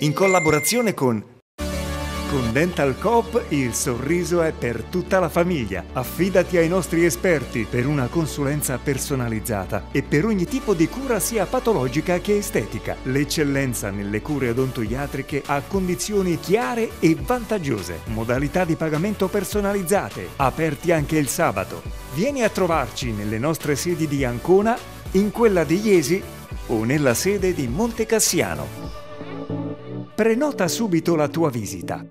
in collaborazione con con Dental Coop il sorriso è per tutta la famiglia. Affidati ai nostri esperti per una consulenza personalizzata e per ogni tipo di cura sia patologica che estetica. L'eccellenza nelle cure odontoiatriche ha condizioni chiare e vantaggiose. Modalità di pagamento personalizzate, aperti anche il sabato. Vieni a trovarci nelle nostre sedi di Ancona, in quella di Iesi o nella sede di Monte Cassiano. Prenota subito la tua visita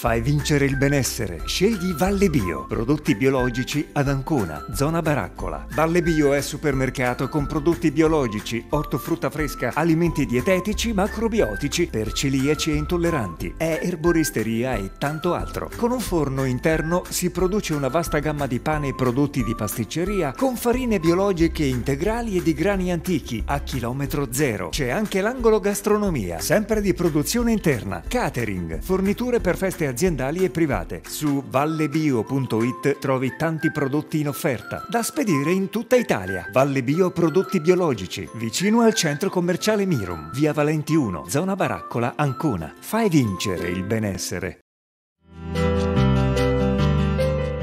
Fai vincere il benessere. Scegli Valle Bio. Prodotti biologici ad Ancona, zona Baraccola. Valle Bio è supermercato con prodotti biologici, ortofrutta fresca, alimenti dietetici, macrobiotici per celiaci e intolleranti. È erboristeria e tanto altro. Con un forno interno si produce una vasta gamma di pane e prodotti di pasticceria con farine biologiche integrali e di grani antichi a chilometro zero. C'è anche l'angolo gastronomia, sempre di produzione interna, catering, forniture per feste aziendali e private. Su vallebio.it trovi tanti prodotti in offerta da spedire in tutta Italia. Valle Bio prodotti biologici, vicino al centro commerciale Mirum, via Valenti 1, zona Baraccola, Ancona. Fai vincere il benessere.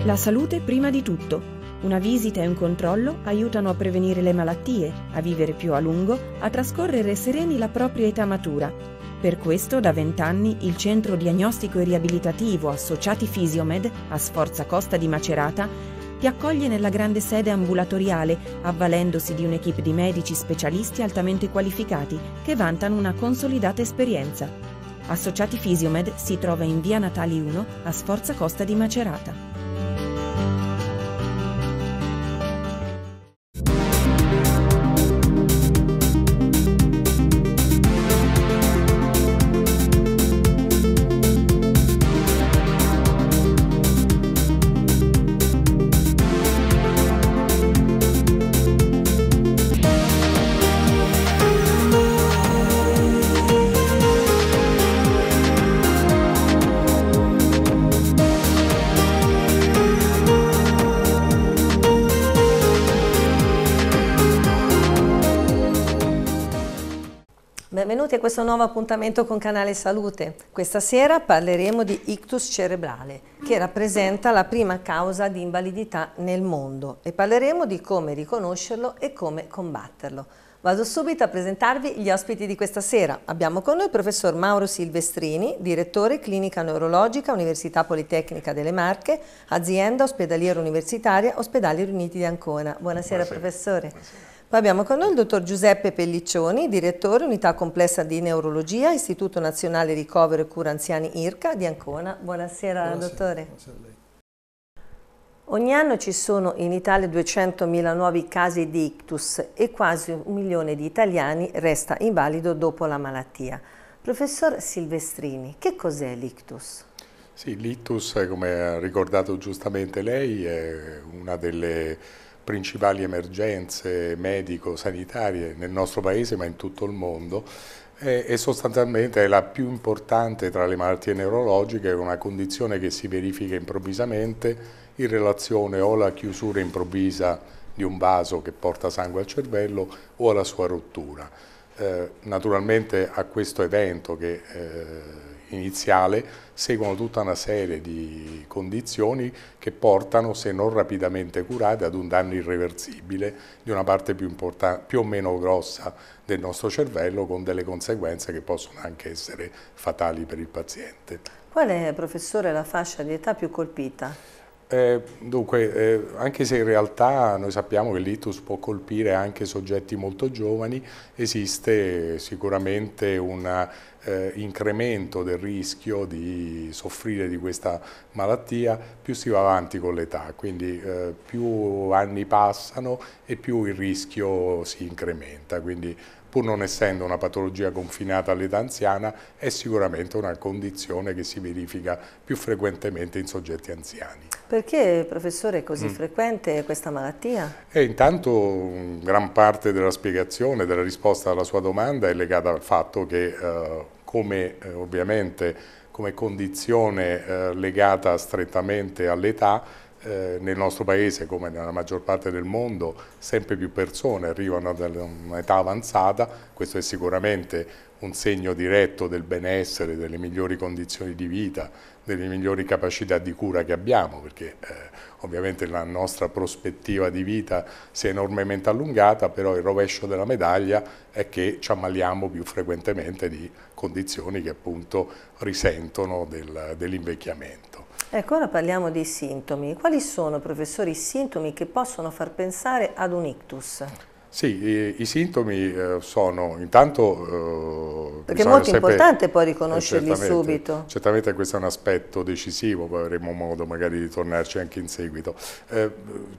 La salute prima di tutto. Una visita e un controllo aiutano a prevenire le malattie, a vivere più a lungo, a trascorrere sereni la propria età matura per questo da vent'anni il Centro Diagnostico e Riabilitativo Associati Fisiomed a Sforza Costa di Macerata ti accoglie nella grande sede ambulatoriale, avvalendosi di un'equipe di medici specialisti altamente qualificati che vantano una consolidata esperienza. Associati Fisiomed si trova in via Natali 1 a Sforza Costa di Macerata. anche questo nuovo appuntamento con Canale Salute. Questa sera parleremo di ictus cerebrale, che rappresenta la prima causa di invalidità nel mondo e parleremo di come riconoscerlo e come combatterlo. Vado subito a presentarvi gli ospiti di questa sera. Abbiamo con noi il professor Mauro Silvestrini, direttore clinica neurologica Università Politecnica delle Marche, azienda ospedaliera universitaria Ospedali Riuniti di Ancona. Buonasera, Buonasera. professore. Buonasera. Poi abbiamo con noi il dottor Giuseppe Pelliccioni, direttore unità complessa di neurologia, Istituto Nazionale Ricovero e Cura Anziani IRCA di Ancona. Buonasera, buonasera dottore. Buonasera a lei. Ogni anno ci sono in Italia 200.000 nuovi casi di ictus e quasi un milione di italiani resta invalido dopo la malattia. Professor Silvestrini, che cos'è l'ictus? Sì, l'ictus, eh, come ha ricordato giustamente lei, è una delle principali emergenze medico-sanitarie nel nostro paese ma in tutto il mondo e sostanzialmente è la più importante tra le malattie neurologiche, è una condizione che si verifica improvvisamente in relazione o alla chiusura improvvisa di un vaso che porta sangue al cervello o alla sua rottura. Eh, naturalmente a questo evento che eh, iniziale seguono tutta una serie di condizioni che portano, se non rapidamente curate, ad un danno irreversibile di una parte più, più o meno grossa del nostro cervello con delle conseguenze che possono anche essere fatali per il paziente. Qual è, professore, la fascia di età più colpita? Eh, dunque, eh, anche se in realtà noi sappiamo che l'ITUS può colpire anche soggetti molto giovani, esiste sicuramente una eh, incremento del rischio di soffrire di questa malattia, più si va avanti con l'età, quindi eh, più anni passano e più il rischio si incrementa, quindi pur non essendo una patologia confinata all'età anziana è sicuramente una condizione che si verifica più frequentemente in soggetti anziani. Perché professore è così mm. frequente questa malattia? E intanto gran parte della spiegazione, della risposta alla sua domanda è legata al fatto che eh, come eh, ovviamente come condizione eh, legata strettamente all'età, eh, nel nostro paese come nella maggior parte del mondo sempre più persone arrivano ad un'età avanzata, questo è sicuramente un segno diretto del benessere, delle migliori condizioni di vita, delle migliori capacità di cura che abbiamo, perché eh, Ovviamente la nostra prospettiva di vita si è enormemente allungata, però il rovescio della medaglia è che ci ammaliamo più frequentemente di condizioni che appunto risentono del, dell'invecchiamento. Ecco, ora parliamo dei sintomi. Quali sono, professori, i sintomi che possono far pensare ad un ictus? Sì, i, sintomi eh, sono intanto... Eh, Perché è molto sempre, importante poi riconoscerli certamente, subito. Certamente questo è un aspetto decisivo, poi avremo modo magari di tornarci anche in seguito. Eh,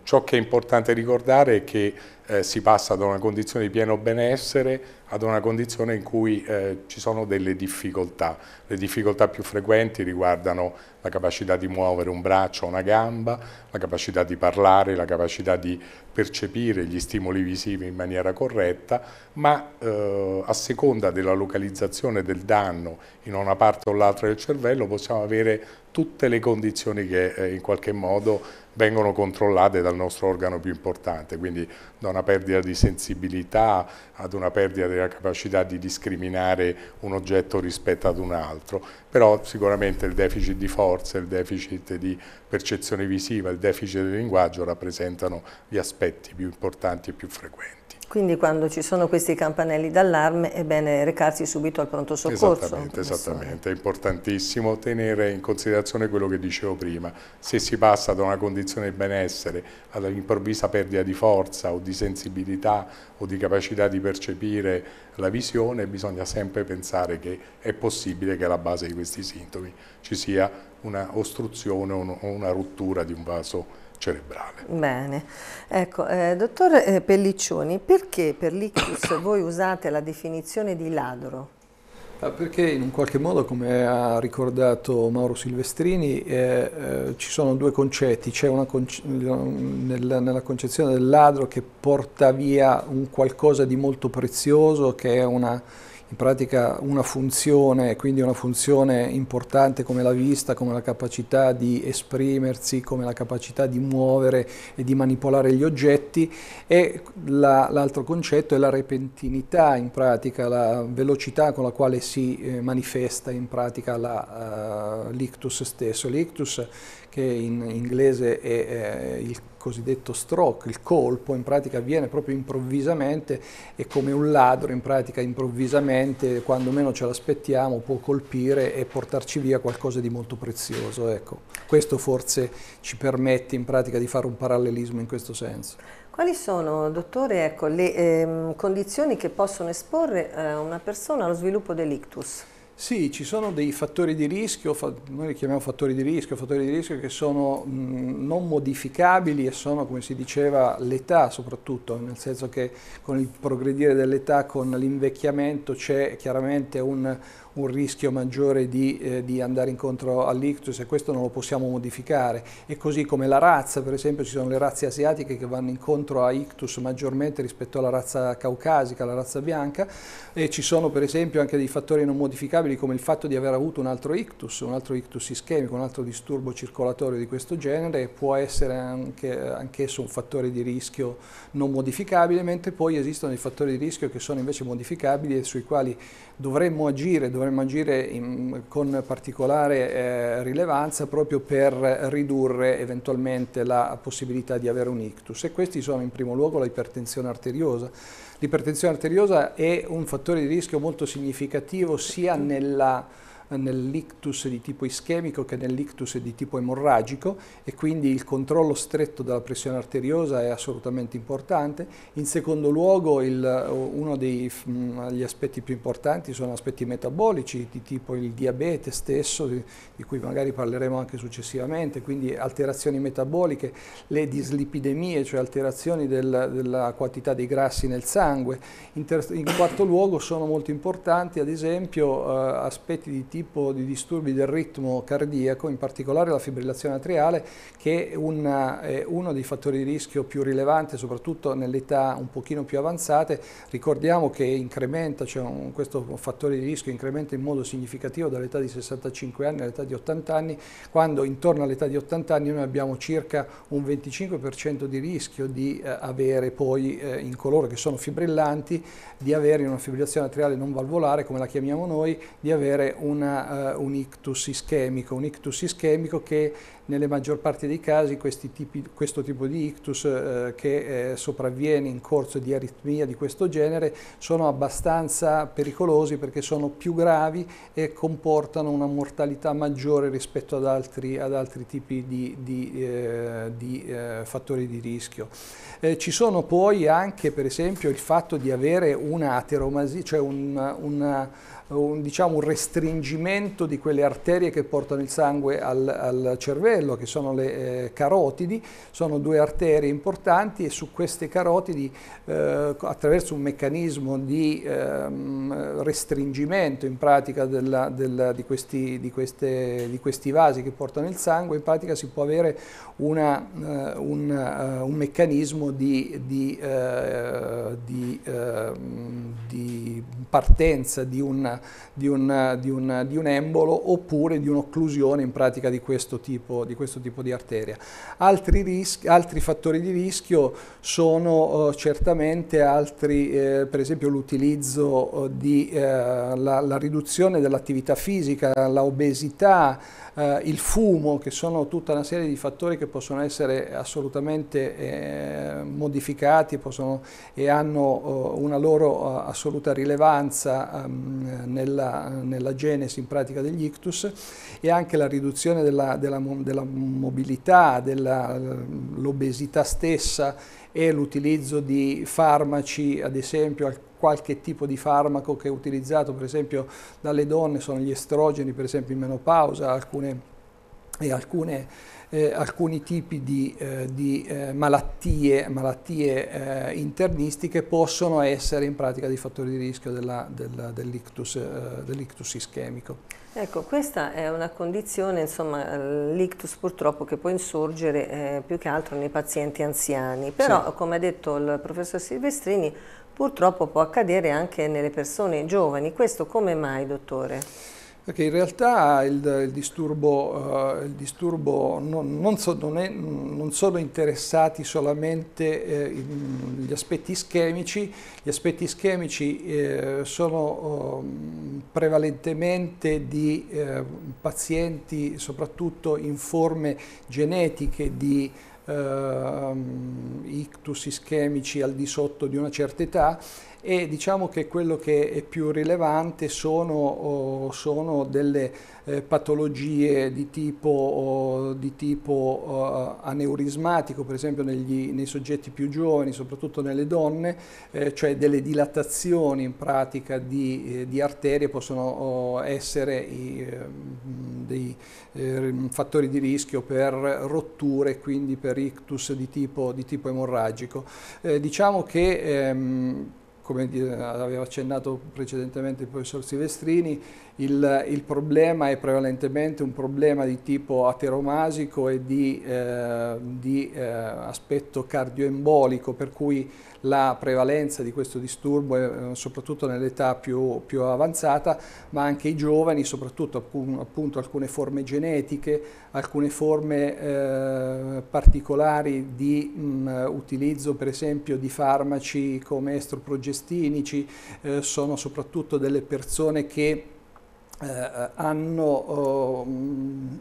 ciò che è importante ricordare è che eh, si passa da una condizione di pieno benessere ad una condizione in cui eh, ci sono delle difficoltà. Le difficoltà più frequenti riguardano la capacità di muovere un braccio o una gamba, la capacità di parlare, la capacità di percepire gli stimoli visivi in maniera corretta, ma eh, a seconda della localizzazione del danno in una parte o l'altra del cervello possiamo avere tutte le condizioni che eh, in qualche modo vengono controllate dal nostro organo più importante, quindi da una perdita di sensibilità ad una perdita della capacità di discriminare un oggetto rispetto ad un altro, però sicuramente il deficit di forza, il deficit di percezione visiva, il deficit del linguaggio rappresentano gli aspetti più importanti e più frequenti. Quindi quando ci sono questi campanelli d'allarme è bene recarsi subito al pronto soccorso. Esattamente, esattamente, è importantissimo tenere in considerazione quello che dicevo prima. Se si passa da una condizione di benessere all'improvvisa perdita di forza o di sensibilità o di capacità di percepire la visione, bisogna sempre pensare che è possibile che la base di questi sintomi ci sia una ostruzione o una rottura di un vaso cerebrale. Bene, ecco, eh, dottor eh, Pelliccioni, perché per l'ictus voi usate la definizione di ladro? Ah, perché in un qualche modo, come ha ricordato Mauro Silvestrini, eh, eh, ci sono due concetti. C'è una conce nella, nella, concezione del ladro che porta via un qualcosa di molto prezioso, che è una in pratica una funzione, quindi una funzione importante come la vista, come la capacità di esprimersi, come la capacità di muovere e di manipolare gli oggetti e l'altro concetto è la repentinità, in pratica la velocità con la quale si eh, manifesta in pratica eh, l'ictus uh, stesso. L'ictus che in inglese è eh, il cosiddetto stroke, il colpo in pratica avviene proprio improvvisamente e come un ladro in pratica improvvisamente quando meno ce l'aspettiamo può colpire e portarci via qualcosa di molto prezioso. Ecco, questo forse ci permette in pratica di fare un parallelismo in questo senso. Quali sono, dottore, ecco, le ehm, condizioni che possono esporre eh, una persona allo sviluppo dell'ictus? Sì, ci sono dei fattori di rischio, noi li chiamiamo fattori di rischio, fattori di rischio che sono non modificabili e sono, come si diceva, l'età soprattutto, nel senso che con il progredire dell'età, con l'invecchiamento c'è chiaramente un, un rischio maggiore di, eh, di andare incontro all'ictus e questo non lo possiamo modificare. E così come la razza, per esempio ci sono le razze asiatiche che vanno incontro a ictus maggiormente rispetto alla razza caucasica, la razza bianca e ci sono per esempio anche dei fattori non modificabili come il fatto di aver avuto un altro ictus, un altro ictus ischemico, un altro disturbo circolatorio di questo genere e può essere anche, anch'esso un fattore di rischio non modificabile, mentre poi esistono dei fattori di rischio che sono invece modificabili e sui quali dovremmo agire, dovremmo dovremmo agire in, con particolare eh, rilevanza proprio per ridurre eventualmente la possibilità di avere un ictus e questi sono in primo luogo l'ipertensione arteriosa. L'ipertensione arteriosa è un fattore di rischio molto significativo sia nella nell'ictus di tipo ischemico che nell'ictus di tipo emorragico e quindi il controllo stretto della pressione arteriosa è assolutamente importante. In secondo luogo il, uh, uno degli mm, aspetti più importanti sono aspetti metabolici di tipo il diabete stesso di, di cui magari parleremo anche successivamente, quindi alterazioni metaboliche, le dislipidemie, cioè alterazioni del, della quantità dei grassi nel sangue. in quarto luogo sono molto importanti ad esempio uh, aspetti di tipo tipo di disturbi del ritmo cardiaco, in particolare la fibrillazione atriale, che è, una, è eh, uno dei fattori di rischio più rilevanti, soprattutto nell'età un pochino più avanzate. Ricordiamo che incrementa, cioè un, questo fattore di rischio incrementa in modo significativo dall'età di 65 anni all'età di 80 anni, quando intorno all'età di 80 anni noi abbiamo circa un 25% di rischio di eh, avere poi eh, in coloro che sono fibrillanti, di avere una fibrillazione atriale non valvolare, come la chiamiamo noi, di avere una una, uh, un ictus ischemico, un ictus ischemico che nelle maggior parte dei casi tipi, questo tipo di ictus uh, che eh, sopravviene in corso di aritmia di questo genere sono abbastanza pericolosi perché sono più gravi e comportano una mortalità maggiore rispetto ad altri, ad altri tipi di, di, eh, di eh, fattori di rischio. Eh, ci sono poi anche per esempio il fatto di avere una ateromasia, cioè un, una un, diciamo, un restringimento di quelle arterie che portano il sangue al, al cervello, che sono le eh, carotidi, sono due arterie importanti e su queste carotidi eh, attraverso un meccanismo di ehm, restringimento in pratica della, della, di, questi, di, queste, di, questi, vasi che portano il sangue, in pratica si può avere una, eh, un, eh, un, meccanismo di, di eh, ehm, partenza di una di, un, di, un, di un, embolo oppure di un'occlusione in pratica di questo tipo di, questo tipo di arteria. Altri, rischi, altri, fattori di rischio sono eh, certamente altri, eh, per esempio l'utilizzo eh, eh la, la, riduzione dell'attività fisica, l'obesità, eh, il fumo, che sono tutta una serie di fattori che possono essere assolutamente eh, modificati possono, e hanno eh, una loro eh, assoluta rilevanza ehm, nella, nella, genesi in pratica degli ictus e anche la riduzione della, della, della mobilità, dell'obesità eh, stessa e l'utilizzo di farmaci, ad esempio qualche tipo di farmaco che è utilizzato per esempio dalle donne, sono gli estrogeni per esempio in menopausa, alcune e alcune, eh, alcuni tipi di, eh, di eh, malattie, malattie eh, internistiche possono essere in pratica dei fattori di rischio dell'ictus dell eh, dell ischemico. Ecco, questa è una condizione, insomma, l'ictus purtroppo che può insorgere eh, più che altro nei pazienti anziani, però sì. come ha detto il professor Silvestrini purtroppo può accadere anche nelle persone giovani, questo come mai dottore? Perché in realtà il, il disturbo, uh, il disturbo non, non, so, non, è, non, sono interessati solamente eh, gli aspetti ischemici, gli aspetti ischemici eh, sono um, prevalentemente di eh, pazienti soprattutto in forme genetiche di ehm, ictus ischemici al di sotto di una certa età e diciamo che quello che è più rilevante sono, sono delle eh, patologie di tipo, di tipo eh, aneurismatico, per esempio negli, nei soggetti più giovani, soprattutto nelle donne, eh, cioè delle dilatazioni in pratica di, di arterie possono essere i, ehm, dei ehm, fattori di rischio per rotture, quindi per ictus di tipo, di tipo emorragico. diciamo che ehm, come aveva accennato precedentemente il professor Silvestrini, il, il, problema è prevalentemente un problema di tipo ateromasico e di, eh, di eh, aspetto cardioembolico, per cui la prevalenza di questo disturbo è eh, soprattutto nell'età più, più, avanzata, ma anche i giovani, soprattutto appunto alcune forme genetiche, alcune forme eh, particolari di mh, mm, utilizzo per esempio di farmaci come estroprogestinici, eh, sono soprattutto delle persone che eh, hanno, oh,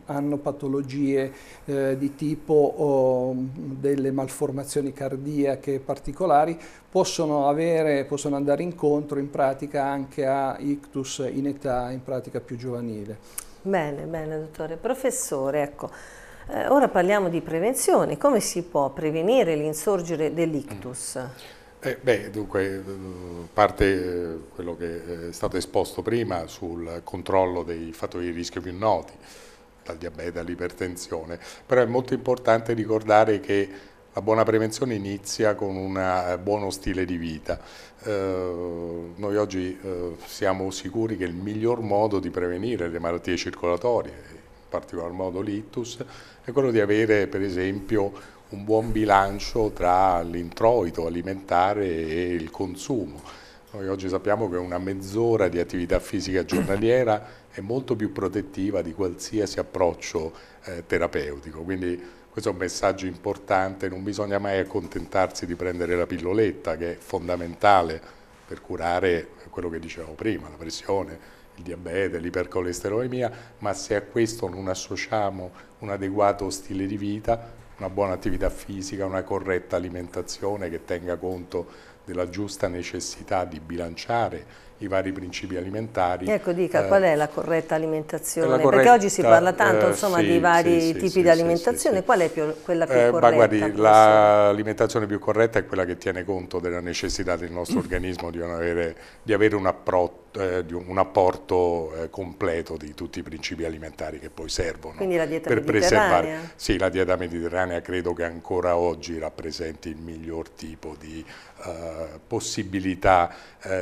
hanno, patologie eh, di tipo oh, delle malformazioni cardiache particolari, possono, avere, possono andare incontro in pratica anche a ictus in età in pratica più giovanile. Bene, bene dottore. Professore, ecco, eh, ora parliamo di prevenzione, come si può prevenire l'insorgere dell'ictus? Mm. Eh, beh, dunque, parte quello che è stato esposto prima sul controllo dei fattori di rischio più noti, dal diabete all'ipertensione, però è molto importante ricordare che la buona prevenzione inizia con un eh, buono stile di vita. Eh, noi oggi eh, siamo sicuri che il miglior modo di prevenire le malattie circolatorie, in particolar modo l'ictus, è quello di avere per esempio un buon bilancio tra l'introito alimentare e il consumo. Noi oggi sappiamo che una mezz'ora di attività fisica giornaliera è molto più protettiva di qualsiasi approccio eh, terapeutico, quindi questo è un messaggio importante, non bisogna mai accontentarsi di prendere la pilloletta che è fondamentale per curare quello che dicevo prima, la pressione, il diabete, l'ipercolesterolemia, ma se a questo non associamo un adeguato stile di vita una buona attività fisica, una corretta alimentazione che tenga conto della giusta necessità di bilanciare i vari principi alimentari. Ecco, dica, eh, qual è la corretta alimentazione? La corretta, Perché oggi si parla eh, tanto insomma, sì, di vari sì, tipi sì, di alimentazione, qual è più, quella più eh, corretta? Guardi, l'alimentazione più corretta è quella che tiene conto della necessità del nostro organismo di avere, di avere un, eh, di un, apporto eh, completo di tutti i principi alimentari che poi servono. Quindi la dieta per preservare. Sì, la dieta mediterranea credo che ancora oggi rappresenti il miglior tipo di eh, possibilità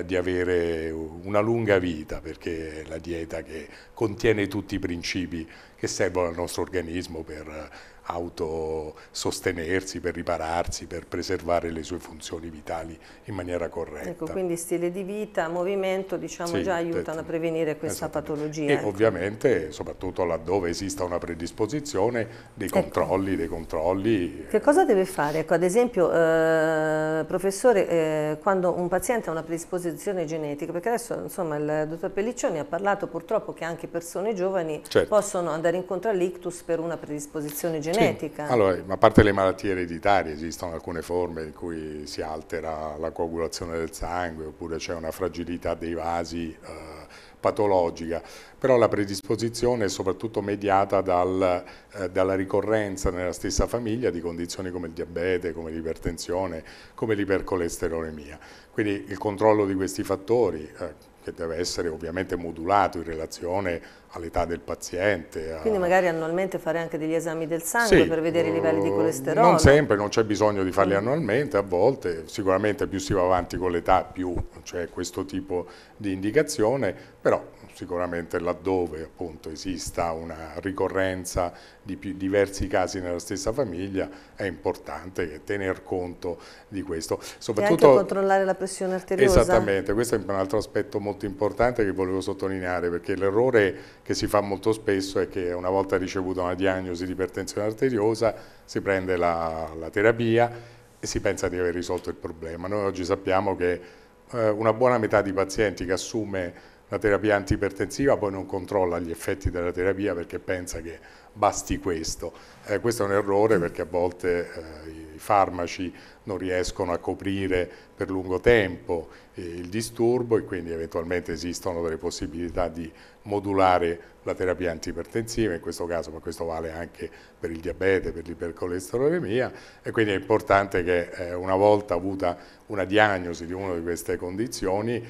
di avere una lunga vita perché è la dieta che contiene tutti i principi che servono al nostro organismo per autosostenersi, per ripararsi, per preservare le sue funzioni vitali in maniera corretta. Ecco, quindi stile di vita, movimento diciamo sì, già aiutano a prevenire questa esatto. patologia. E ecco. ovviamente soprattutto laddove esista una predisposizione dei ecco. controlli, dei controlli. Eh. Che cosa deve fare? Ecco, ad esempio eh, professore eh, quando un paziente ha una predisposizione genetica, perché adesso insomma il dottor Pelliccioni ha parlato purtroppo che anche persone giovani certo. possono andare incontro all'ictus per una predisposizione genetica genetica. Sì. Allora, a parte le malattie ereditarie, esistono alcune forme in cui si altera la coagulazione del sangue oppure c'è una fragilità dei vasi eh, patologica, però la predisposizione è soprattutto mediata dal, eh, dalla ricorrenza nella stessa famiglia di condizioni come il diabete, come l'ipertensione, come l'ipercolesterolemia. Quindi il controllo di questi fattori, eh, che deve essere ovviamente modulato in relazione all'età del paziente. A... Quindi magari annualmente fare anche degli esami del sangue sì, per vedere uh, i mm, livelli di colesterolo? Non sempre, non c'è bisogno di farli mm. annualmente, a volte sicuramente più si va avanti con l'età più c'è questo tipo di indicazione, però sicuramente laddove appunto esista una ricorrenza di diversi casi nella stessa famiglia è importante tener conto di questo. Soprattutto, e anche controllare la pressione arteriosa. Esattamente, questo è un altro aspetto molto importante che volevo sottolineare perché l'errore che si fa molto spesso è che una volta ricevuta una diagnosi di ipertensione arteriosa si prende la, la terapia e si pensa di aver risolto il problema. Noi oggi sappiamo che eh, una buona metà di pazienti che assume la terapia antipertensiva poi non controlla gli effetti della terapia perché pensa che basti questo. Eh, questo è un errore perché a volte eh, i farmaci non riescono a coprire per lungo tempo eh, il disturbo e quindi eventualmente esistono delle possibilità di modulare la terapia antipertensiva, in questo caso, ma questo vale anche per il diabete, per l'ipercolesterolemia e quindi è importante che eh, una volta avuta una diagnosi di una di queste condizioni eh,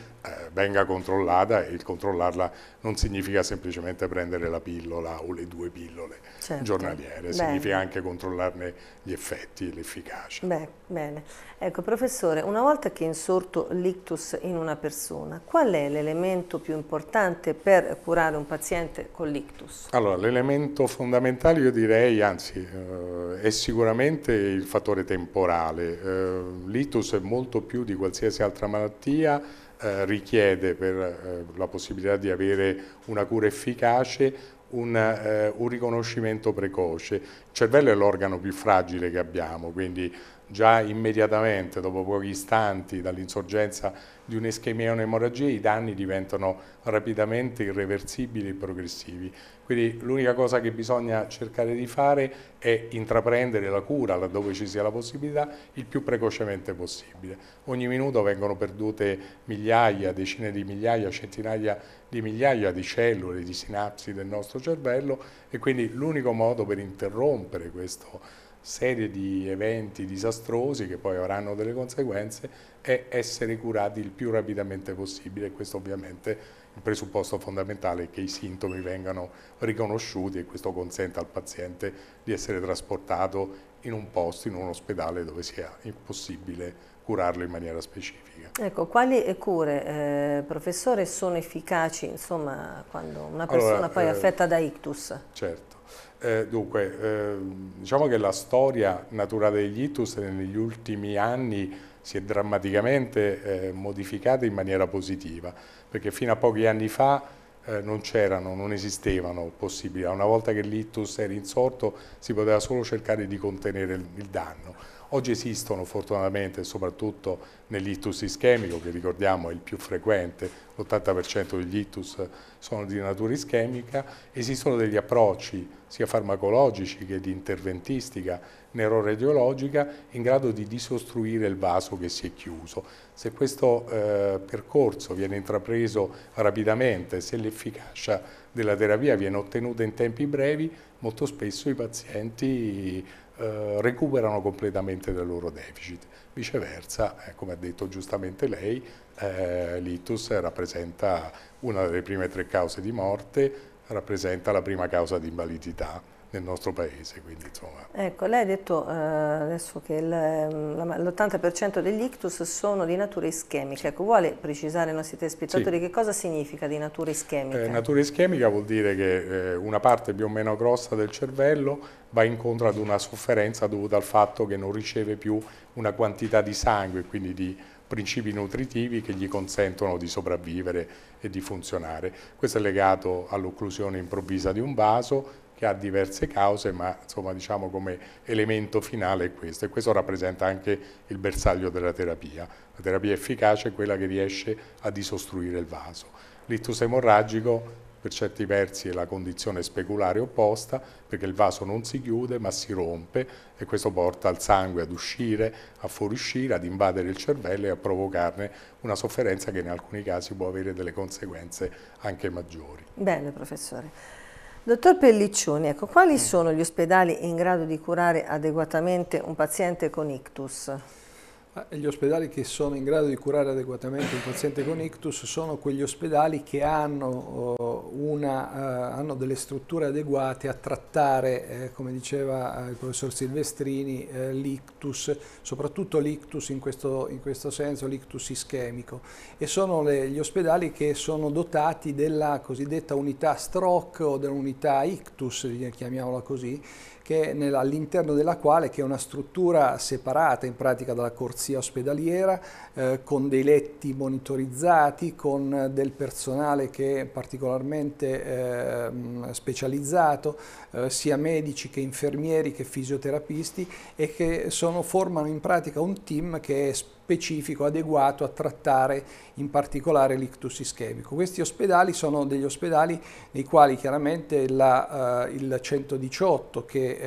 venga controllata e il controllarla non significa semplicemente prendere la pillola o le due pillole certo. giornaliere, bene. significa anche controllarne gli effetti e l'efficacia. Beh, bene. Ecco, professore, una volta che è insorto l'ictus in una persona, qual è l'elemento più importante per curare un paziente con l'ictus? Allora, l'elemento fondamentale io direi, anzi, eh, è sicuramente il fattore temporale. Eh, l'ictus è molto più di qualsiasi altra malattia, eh, richiede per eh, la possibilità di avere una cura efficace un, eh, un, riconoscimento precoce. Il cervello è l'organo più fragile che abbiamo, quindi già immediatamente, dopo pochi istanti dall'insorgenza di un'ischemia o un'emorragia, i danni diventano rapidamente irreversibili e progressivi. Quindi l'unica cosa che bisogna cercare di fare è intraprendere la cura laddove ci sia la possibilità il più precocemente possibile. Ogni minuto vengono perdute migliaia, decine di migliaia, centinaia di migliaia di cellule, di sinapsi del nostro cervello e quindi l'unico modo per interrompere questo serie di eventi disastrosi che poi avranno delle conseguenze e essere curati il più rapidamente possibile. Questo ovviamente il presupposto fondamentale è che i sintomi vengano riconosciuti e questo consente al paziente di essere trasportato in un posto, in un ospedale dove sia possibile curarlo in maniera specifica. Ecco, quali cure, eh, professore, sono efficaci insomma, quando una persona allora, poi è eh, affetta da ictus? Certo. Eh, dunque, eh, diciamo che la storia naturale degli ictus negli ultimi anni si è drammaticamente eh, modificata in maniera positiva, perché fino a pochi anni fa eh, non c'erano, non esistevano possibilità. Una volta che l'ITUS era insorto si poteva solo cercare di contenere il, il danno. Oggi esistono fortunatamente, soprattutto nell'ITUS ischemico, che ricordiamo è il più frequente, l'80% degli ictus sono di natura ischemica, esistono degli approcci sia farmacologici che di interventistica neuroradiologica in grado di disostruire il vaso che si è chiuso. Se questo eh, percorso viene intrapreso rapidamente, se l'efficacia della terapia viene ottenuta in tempi brevi, molto spesso i pazienti eh, recuperano completamente dal loro deficit. Viceversa, eh, come ha detto giustamente lei, eh, l'itus rappresenta una delle prime tre cause di morte rappresenta la prima causa di invalidità nel nostro paese. Quindi, ecco, lei ha detto eh, adesso che l'80% degli ictus sono di natura ischemica, sì. ecco, vuole precisare ai nostri telespettatori sì. che cosa significa di natura ischemica? Eh, natura ischemica vuol dire che eh, una parte più o meno grossa del cervello va incontro ad una sofferenza dovuta al fatto che non riceve più una quantità di sangue, quindi di principi nutritivi che gli consentono di sopravvivere e di funzionare. Questo è legato all'occlusione improvvisa di un vaso che ha diverse cause, ma insomma, diciamo come elemento finale è questo e questo rappresenta anche il bersaglio della terapia. La terapia efficace è quella che riesce a disostruire il vaso. L'ittus emorragico per certi versi è la condizione speculare opposta, perché il vaso non si chiude ma si rompe e questo porta al sangue ad uscire, a fuoriuscire, ad invadere il cervello e a provocarne una sofferenza che in alcuni casi può avere delle conseguenze anche maggiori. Bene professore. Dottor Pelliccioni, ecco, quali mm. sono gli ospedali in grado di curare adeguatamente un paziente con ictus? Ah, gli ospedali che sono in grado di curare adeguatamente un paziente con ictus sono quegli ospedali che hanno, eh, una, eh, hanno delle strutture adeguate a trattare, eh, come diceva il professor Silvestrini, l'ictus, soprattutto l'ictus in, in questo, senso, l'ictus ischemico. E sono le, gli ospedali che sono dotati della cosiddetta unità stroke o dell'unità ictus, chiamiamola così, all'interno della quale che è una struttura separata in pratica dalla corsia ospedaliera eh, con dei letti monitorizzati, con del personale che è particolarmente eh, specializzato, eh, sia medici che infermieri che fisioterapisti e che sono, formano in pratica un team che è specializzato specifico adeguato a trattare in particolare l'ictus ischemico. Questi ospedali sono degli ospedali nei quali chiaramente la, eh, il 118 che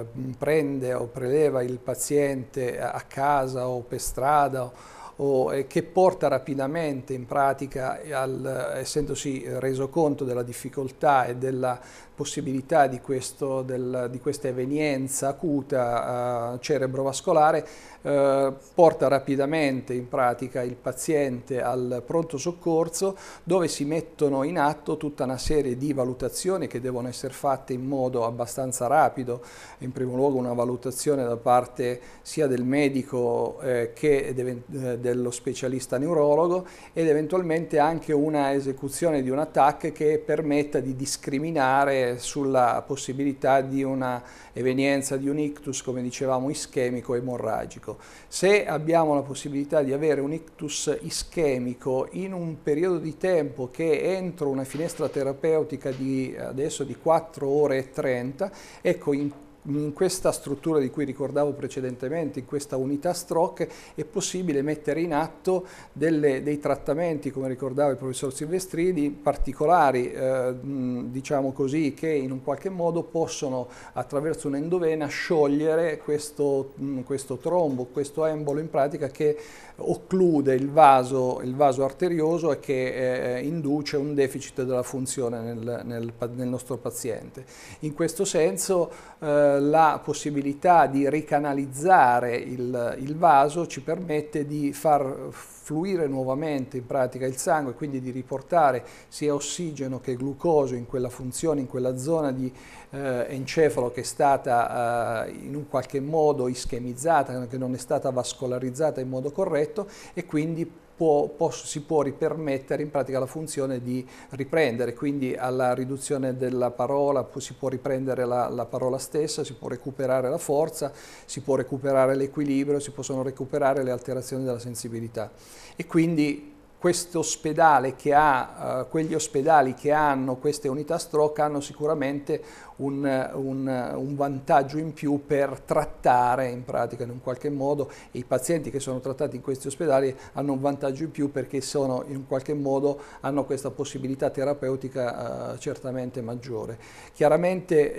eh, prende o preleva il paziente a casa o per strada o, o, eh, che porta rapidamente in pratica, al, eh, essendosi reso conto della difficoltà e della possibilità di, questo, del, di questa evenienza acuta eh, cerebrovascolare eh, porta rapidamente in pratica il paziente al pronto soccorso dove si mettono in atto tutta una serie di valutazioni che devono essere fatte in modo abbastanza rapido, in primo luogo una valutazione da parte sia del medico eh, che de eh, dello specialista neurologo ed eventualmente anche una esecuzione di un attacco che permetta di discriminare sulla possibilità di una evenienza di un ictus, come dicevamo, ischemico emorragico. Se abbiamo la possibilità di avere un ictus ischemico in un periodo di tempo che entro una finestra terapeutica di adesso di 4 ore e 30, ecco in in questa struttura di cui ricordavo precedentemente, in questa unità stroke, è possibile mettere in atto delle, dei trattamenti, come ricordava il professor Silvestrini, particolari, eh, diciamo così, che in un qualche modo possono attraverso un'endovena sciogliere questo, questo trombo, questo embolo in pratica che occlude il vaso, il vaso arterioso e che eh, eh induce un deficit della funzione nel, nel, nel nostro paziente. In questo senso eh, la possibilità di ricanalizzare il, il, vaso ci permette di far fluire nuovamente in pratica il sangue, quindi di riportare sia ossigeno che glucosio in quella funzione, in quella zona di eh, encefalo che è stata eh, in un qualche modo ischemizzata, che non è stata vascolarizzata in modo corretto e quindi può, può, si può ripermettere in pratica la funzione di riprendere, quindi alla riduzione della parola si può riprendere la, la parola stessa, si può recuperare la forza, si può recuperare l'equilibrio, si possono recuperare le alterazioni della sensibilità. E quindi questo ospedale che ha, eh, quegli ospedali che hanno queste unità stroke hanno sicuramente un, un, un, vantaggio in più per trattare in pratica in un qualche modo i pazienti che sono trattati in questi ospedali hanno un vantaggio in più perché sono in qualche modo hanno questa possibilità terapeutica eh, certamente maggiore. Chiaramente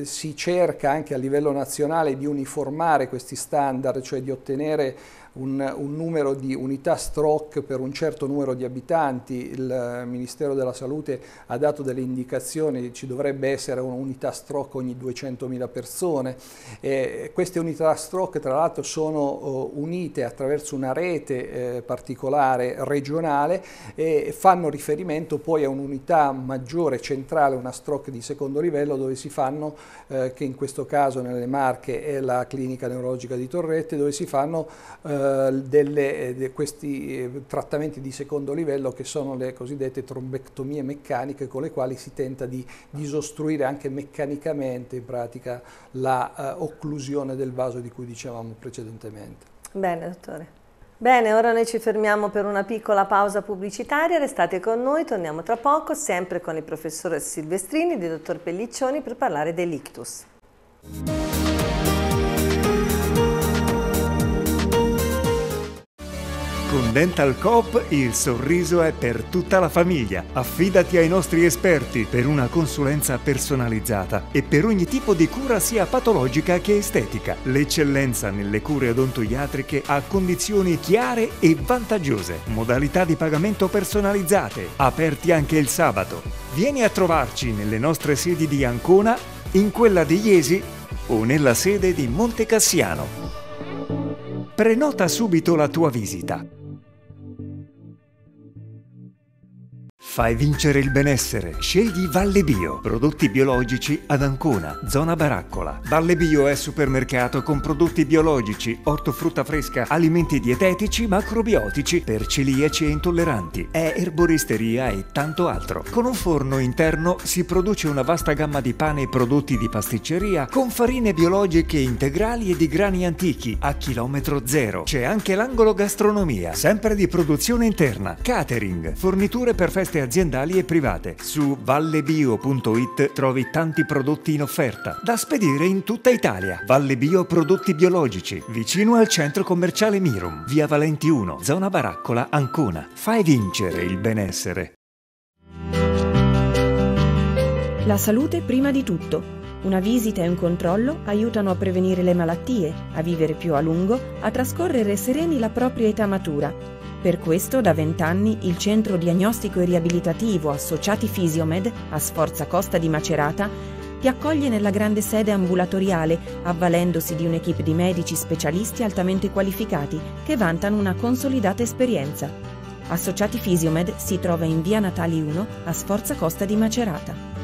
eh, si cerca anche a livello nazionale di uniformare questi standard, cioè di ottenere un, un, numero di unità stroke per un certo numero di abitanti, il Ministero della Salute ha dato delle indicazioni, ci dovrebbe essere un'unità stroke ogni 200.000 persone. E queste unità stroke tra l'altro sono eh, unite attraverso una rete eh, particolare regionale e fanno riferimento poi a un'unità maggiore centrale, una stroke di secondo livello dove si fanno, eh, che in questo caso nelle Marche è la clinica neurologica di Torrette, dove si fanno eh, eh, delle, eh, de questi eh, trattamenti di secondo livello che sono le cosiddette trombectomie meccaniche con le quali si tenta di disostruire anche meccanicamente in pratica la uh, occlusione del vaso di cui dicevamo precedentemente. Bene, dottore. Bene, ora noi ci fermiamo per una piccola pausa pubblicitaria, restate con noi, torniamo tra poco, sempre con il professore Silvestrini e il dottor Pelliccioni per parlare dell'ictus. Dental Coop il sorriso è per tutta la famiglia. Affidati ai nostri esperti per una consulenza personalizzata e per ogni tipo di cura sia patologica che estetica. L'eccellenza nelle cure odontoiatriche ha condizioni chiare e vantaggiose. Modalità di pagamento personalizzate, aperti anche il sabato. Vieni a trovarci nelle nostre sedi di Ancona, in quella di Iesi o nella sede di Monte Cassiano. Prenota subito la tua visita Fai vincere il benessere. Scegli Valle Bio. Prodotti biologici ad Ancona, zona Baraccola. Valle Bio è supermercato con prodotti biologici, ortofrutta fresca, alimenti dietetici, macrobiotici per celiaci e intolleranti. È erboristeria e tanto altro. Con un forno interno si produce una vasta gamma di pane e prodotti di pasticceria con farine biologiche integrali e di grani antichi a chilometro zero. C'è anche l'angolo gastronomia, sempre di produzione interna, catering, forniture per feste aziendali e private. Su vallebio.it trovi tanti prodotti in offerta da spedire in tutta Italia. Valle Bio Prodotti Biologici, vicino al centro commerciale Mirum, via Valenti 1, zona Baraccola, Ancona. Fai vincere il benessere. La salute prima di tutto. Una visita e un controllo aiutano a prevenire le malattie, a vivere più a lungo, a trascorrere sereni la propria età matura per questo da vent'anni il Centro Diagnostico e Riabilitativo Associati Fisiomed a Sforza Costa di Macerata ti accoglie nella grande sede ambulatoriale, avvalendosi di un'equipe di medici specialisti altamente qualificati che vantano una consolidata esperienza. Associati Fisiomed si trova in via Natali 1 a Sforza Costa di Macerata.